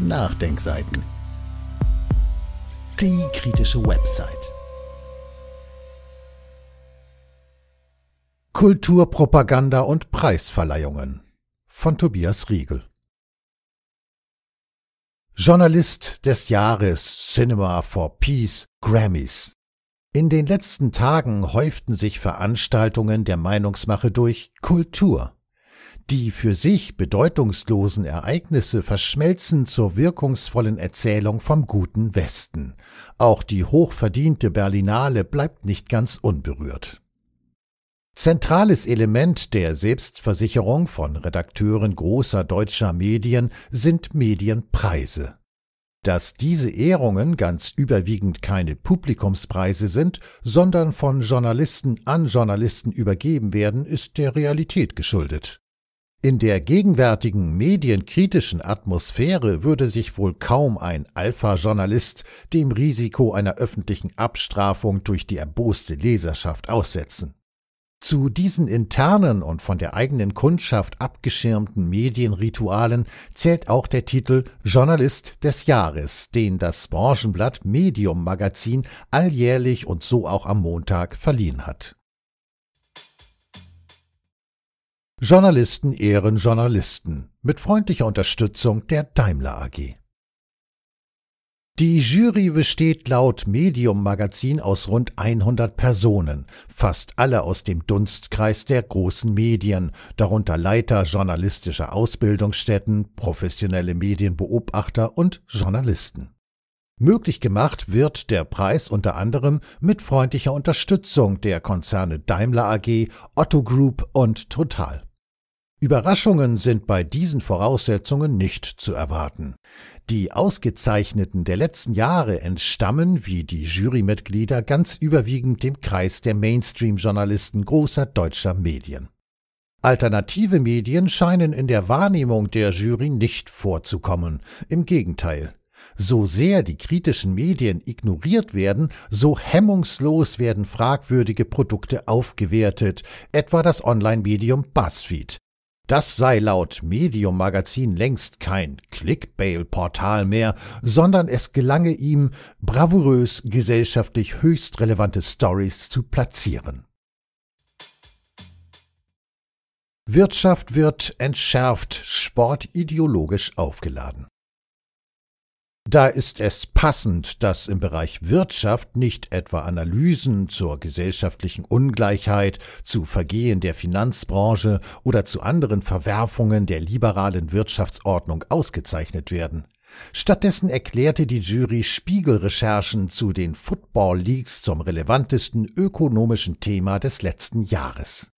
Nachdenkseiten. Die kritische Website. Kulturpropaganda und Preisverleihungen von Tobias Riegel. Journalist des Jahres Cinema for Peace Grammys. In den letzten Tagen häuften sich Veranstaltungen der Meinungsmache durch Kultur die für sich bedeutungslosen Ereignisse verschmelzen zur wirkungsvollen Erzählung vom guten Westen. Auch die hochverdiente Berlinale bleibt nicht ganz unberührt. Zentrales Element der Selbstversicherung von Redakteuren großer deutscher Medien sind Medienpreise. Dass diese Ehrungen ganz überwiegend keine Publikumspreise sind, sondern von Journalisten an Journalisten übergeben werden, ist der Realität geschuldet. In der gegenwärtigen medienkritischen Atmosphäre würde sich wohl kaum ein Alpha-Journalist dem Risiko einer öffentlichen Abstrafung durch die erboste Leserschaft aussetzen. Zu diesen internen und von der eigenen Kundschaft abgeschirmten Medienritualen zählt auch der Titel Journalist des Jahres, den das Branchenblatt Medium Magazin alljährlich und so auch am Montag verliehen hat. Journalisten ehren Journalisten mit freundlicher Unterstützung der Daimler AG. Die Jury besteht laut Medium Magazin aus rund 100 Personen, fast alle aus dem Dunstkreis der großen Medien, darunter Leiter journalistischer Ausbildungsstätten, professionelle Medienbeobachter und Journalisten. Möglich gemacht wird der Preis unter anderem mit freundlicher Unterstützung der Konzerne Daimler AG, Otto Group und Total. Überraschungen sind bei diesen Voraussetzungen nicht zu erwarten. Die Ausgezeichneten der letzten Jahre entstammen, wie die Jurymitglieder, ganz überwiegend dem Kreis der Mainstream-Journalisten großer deutscher Medien. Alternative Medien scheinen in der Wahrnehmung der Jury nicht vorzukommen. Im Gegenteil. So sehr die kritischen Medien ignoriert werden, so hemmungslos werden fragwürdige Produkte aufgewertet, etwa das Online-Medium BuzzFeed, das sei laut Medium Magazin längst kein Clickbait-Portal mehr, sondern es gelange ihm, bravourös gesellschaftlich höchst relevante Stories zu platzieren. Wirtschaft wird entschärft, sportideologisch aufgeladen. Da ist es passend, dass im Bereich Wirtschaft nicht etwa Analysen zur gesellschaftlichen Ungleichheit, zu Vergehen der Finanzbranche oder zu anderen Verwerfungen der liberalen Wirtschaftsordnung ausgezeichnet werden. Stattdessen erklärte die Jury Spiegelrecherchen zu den Football Leagues zum relevantesten ökonomischen Thema des letzten Jahres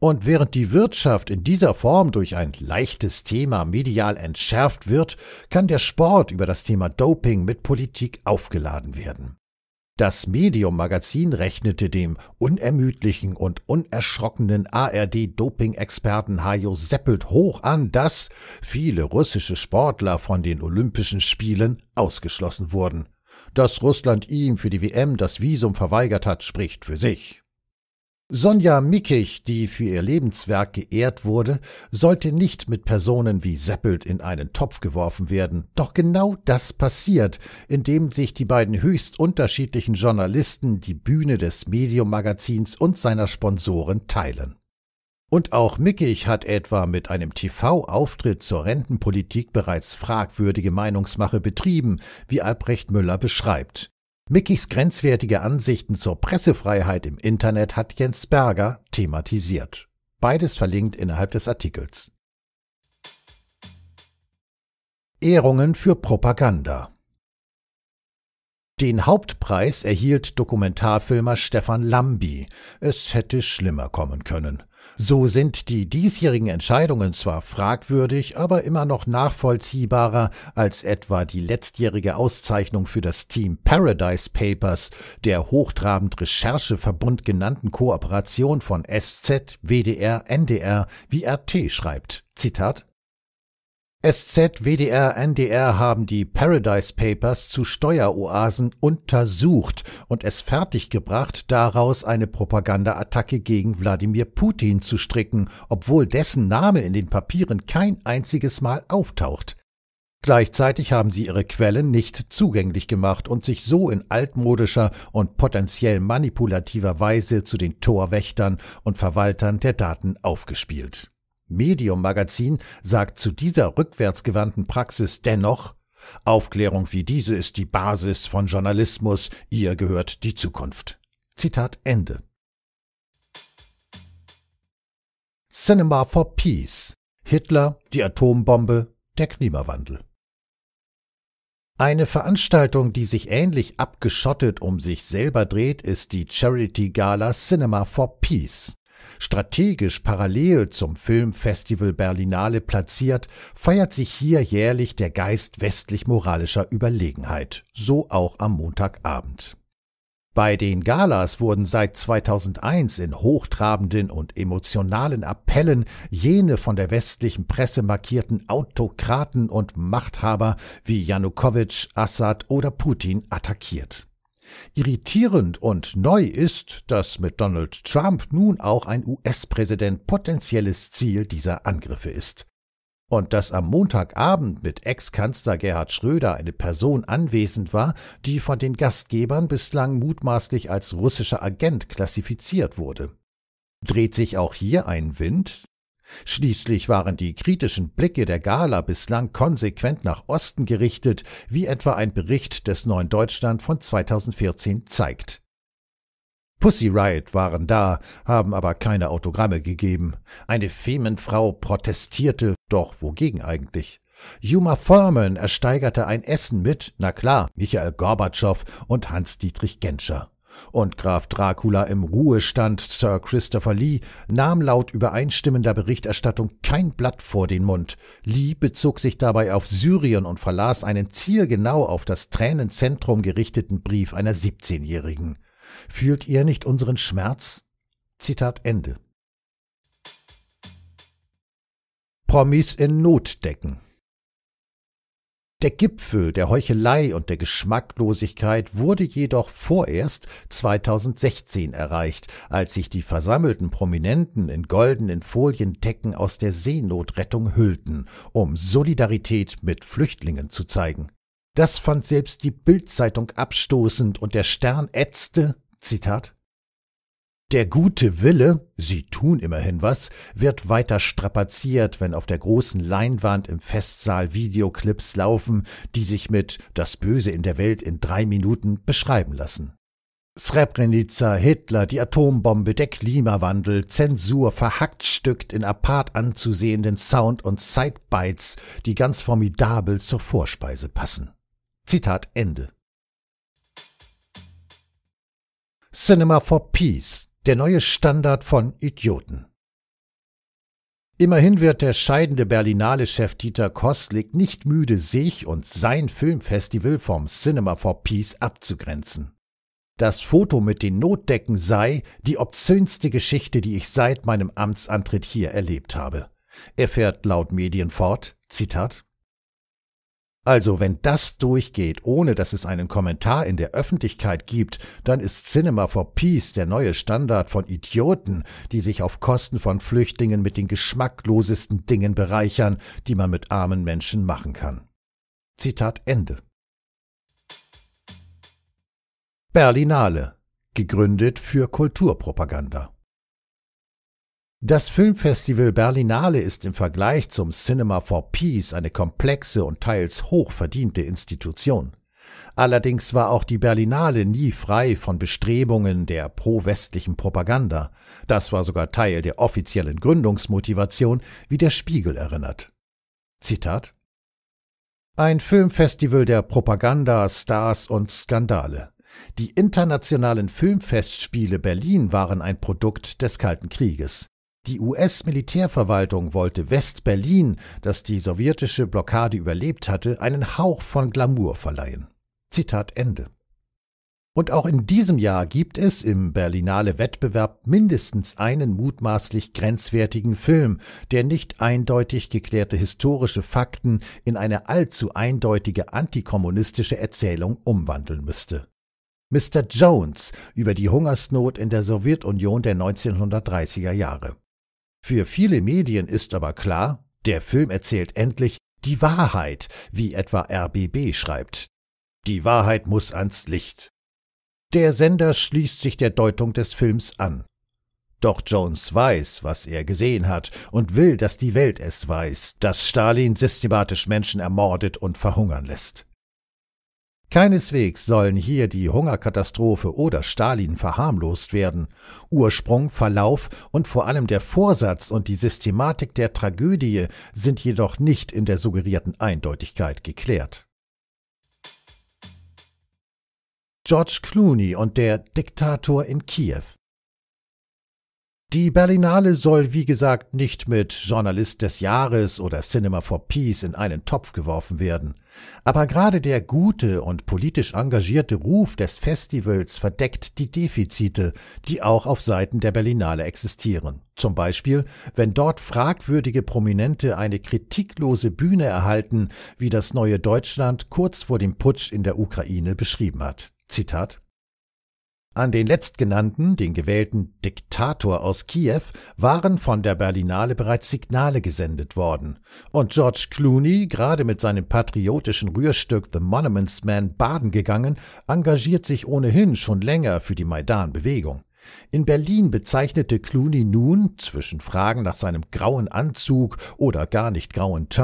und während die Wirtschaft in dieser Form durch ein leichtes Thema medial entschärft wird, kann der Sport über das Thema Doping mit Politik aufgeladen werden. Das Medium-Magazin rechnete dem unermüdlichen und unerschrockenen ARD-Doping-Experten Hajo Seppelt hoch an, dass viele russische Sportler von den Olympischen Spielen ausgeschlossen wurden. Dass Russland ihm für die WM das Visum verweigert hat, spricht für sich. Sonja Mickich, die für ihr Lebenswerk geehrt wurde, sollte nicht mit Personen wie Seppelt in einen Topf geworfen werden. Doch genau das passiert, indem sich die beiden höchst unterschiedlichen Journalisten die Bühne des Medium-Magazins und seiner Sponsoren teilen. Und auch Mickich hat etwa mit einem TV-Auftritt zur Rentenpolitik bereits fragwürdige Meinungsmache betrieben, wie Albrecht Müller beschreibt. Mickys grenzwertige Ansichten zur Pressefreiheit im Internet hat Jens Berger thematisiert. Beides verlinkt innerhalb des Artikels. Ehrungen für Propaganda den Hauptpreis erhielt Dokumentarfilmer Stefan Lambi. Es hätte schlimmer kommen können. So sind die diesjährigen Entscheidungen zwar fragwürdig, aber immer noch nachvollziehbarer als etwa die letztjährige Auszeichnung für das Team Paradise Papers, der hochtrabend Rechercheverbund genannten Kooperation von SZ, WDR, NDR wie RT schreibt. Zitat SZ, WDR, NDR haben die Paradise Papers zu Steueroasen untersucht und es fertiggebracht, daraus eine Propagandaattacke gegen Wladimir Putin zu stricken, obwohl dessen Name in den Papieren kein einziges Mal auftaucht. Gleichzeitig haben sie ihre Quellen nicht zugänglich gemacht und sich so in altmodischer und potenziell manipulativer Weise zu den Torwächtern und Verwaltern der Daten aufgespielt. Medium-Magazin sagt zu dieser rückwärtsgewandten Praxis dennoch, Aufklärung wie diese ist die Basis von Journalismus, ihr gehört die Zukunft. Zitat Ende. Cinema for Peace. Hitler, die Atombombe, der Klimawandel. Eine Veranstaltung, die sich ähnlich abgeschottet um sich selber dreht, ist die Charity Gala Cinema for Peace. Strategisch parallel zum Filmfestival Berlinale platziert, feiert sich hier jährlich der Geist westlich-moralischer Überlegenheit, so auch am Montagabend. Bei den Galas wurden seit 2001 in hochtrabenden und emotionalen Appellen jene von der westlichen Presse markierten Autokraten und Machthaber wie Janukowitsch, Assad oder Putin attackiert. Irritierend und neu ist, dass mit Donald Trump nun auch ein US-Präsident potenzielles Ziel dieser Angriffe ist. Und dass am Montagabend mit Ex-Kanzler Gerhard Schröder eine Person anwesend war, die von den Gastgebern bislang mutmaßlich als russischer Agent klassifiziert wurde. Dreht sich auch hier ein Wind? Schließlich waren die kritischen Blicke der Gala bislang konsequent nach Osten gerichtet, wie etwa ein Bericht des Neuen Deutschland von 2014 zeigt. Pussy Riot waren da, haben aber keine Autogramme gegeben. Eine Femenfrau protestierte, doch wogegen eigentlich? Juma Thurman ersteigerte ein Essen mit, na klar, Michael Gorbatschow und Hans-Dietrich Genscher und Graf Dracula im Ruhestand Sir Christopher Lee nahm laut übereinstimmender Berichterstattung kein Blatt vor den Mund. Lee bezog sich dabei auf Syrien und verlas einen zielgenau auf das Tränenzentrum gerichteten Brief einer 17-Jährigen. Fühlt ihr nicht unseren Schmerz? Zitat Ende. Promis in Not decken. Der Gipfel der Heuchelei und der Geschmacklosigkeit wurde jedoch vorerst 2016 erreicht, als sich die versammelten Prominenten in goldenen Foliendecken aus der Seenotrettung hüllten, um Solidarität mit Flüchtlingen zu zeigen. Das fand selbst die Bildzeitung abstoßend und der Stern ätzte, Zitat, der gute Wille, sie tun immerhin was, wird weiter strapaziert, wenn auf der großen Leinwand im Festsaal Videoclips laufen, die sich mit Das Böse in der Welt in drei Minuten beschreiben lassen. Srebrenica, Hitler, die Atombombe, der Klimawandel, Zensur verhacktstückt in apart anzusehenden Sound- und Sidebites, die ganz formidabel zur Vorspeise passen. Zitat Ende. Cinema for Peace der neue Standard von Idioten. Immerhin wird der scheidende Berlinale-Chef Dieter Kostlik nicht müde, sich und sein Filmfestival vom Cinema for Peace abzugrenzen. Das Foto mit den Notdecken sei die obszönste Geschichte, die ich seit meinem Amtsantritt hier erlebt habe. Er fährt laut Medien fort, Zitat, also wenn das durchgeht, ohne dass es einen Kommentar in der Öffentlichkeit gibt, dann ist Cinema for Peace der neue Standard von Idioten, die sich auf Kosten von Flüchtlingen mit den geschmacklosesten Dingen bereichern, die man mit armen Menschen machen kann. Zitat Ende. Berlinale. Gegründet für Kulturpropaganda. Das Filmfestival Berlinale ist im Vergleich zum Cinema for Peace eine komplexe und teils hochverdiente Institution. Allerdings war auch die Berlinale nie frei von Bestrebungen der pro-westlichen Propaganda. Das war sogar Teil der offiziellen Gründungsmotivation, wie der Spiegel erinnert. Zitat Ein Filmfestival der Propaganda, Stars und Skandale. Die internationalen Filmfestspiele Berlin waren ein Produkt des Kalten Krieges. Die US-Militärverwaltung wollte West-Berlin, das die sowjetische Blockade überlebt hatte, einen Hauch von Glamour verleihen. Zitat Ende. Und auch in diesem Jahr gibt es im Berlinale Wettbewerb mindestens einen mutmaßlich grenzwertigen Film, der nicht eindeutig geklärte historische Fakten in eine allzu eindeutige antikommunistische Erzählung umwandeln müsste. Mr. Jones über die Hungersnot in der Sowjetunion der 1930er Jahre. Für viele Medien ist aber klar, der Film erzählt endlich die Wahrheit, wie etwa RBB schreibt. Die Wahrheit muss ans Licht. Der Sender schließt sich der Deutung des Films an. Doch Jones weiß, was er gesehen hat und will, dass die Welt es weiß, dass Stalin systematisch Menschen ermordet und verhungern lässt. Keineswegs sollen hier die Hungerkatastrophe oder Stalin verharmlost werden. Ursprung, Verlauf und vor allem der Vorsatz und die Systematik der Tragödie sind jedoch nicht in der suggerierten Eindeutigkeit geklärt. George Clooney und der Diktator in Kiew die Berlinale soll, wie gesagt, nicht mit Journalist des Jahres oder Cinema for Peace in einen Topf geworfen werden. Aber gerade der gute und politisch engagierte Ruf des Festivals verdeckt die Defizite, die auch auf Seiten der Berlinale existieren. Zum Beispiel, wenn dort fragwürdige Prominente eine kritiklose Bühne erhalten, wie das neue Deutschland kurz vor dem Putsch in der Ukraine beschrieben hat. Zitat an den letztgenannten, den gewählten Diktator aus Kiew, waren von der Berlinale bereits Signale gesendet worden. Und George Clooney, gerade mit seinem patriotischen Rührstück The Monuments Man baden gegangen, engagiert sich ohnehin schon länger für die Maidan-Bewegung. In Berlin bezeichnete Clooney nun, zwischen Fragen nach seinem grauen Anzug oder gar nicht grauen Teint,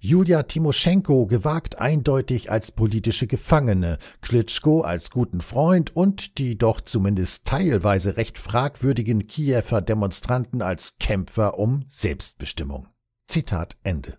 Julia Timoschenko gewagt eindeutig als politische Gefangene, Klitschko als guten Freund und die doch zumindest teilweise recht fragwürdigen Kiewer Demonstranten als Kämpfer um Selbstbestimmung. Zitat Ende.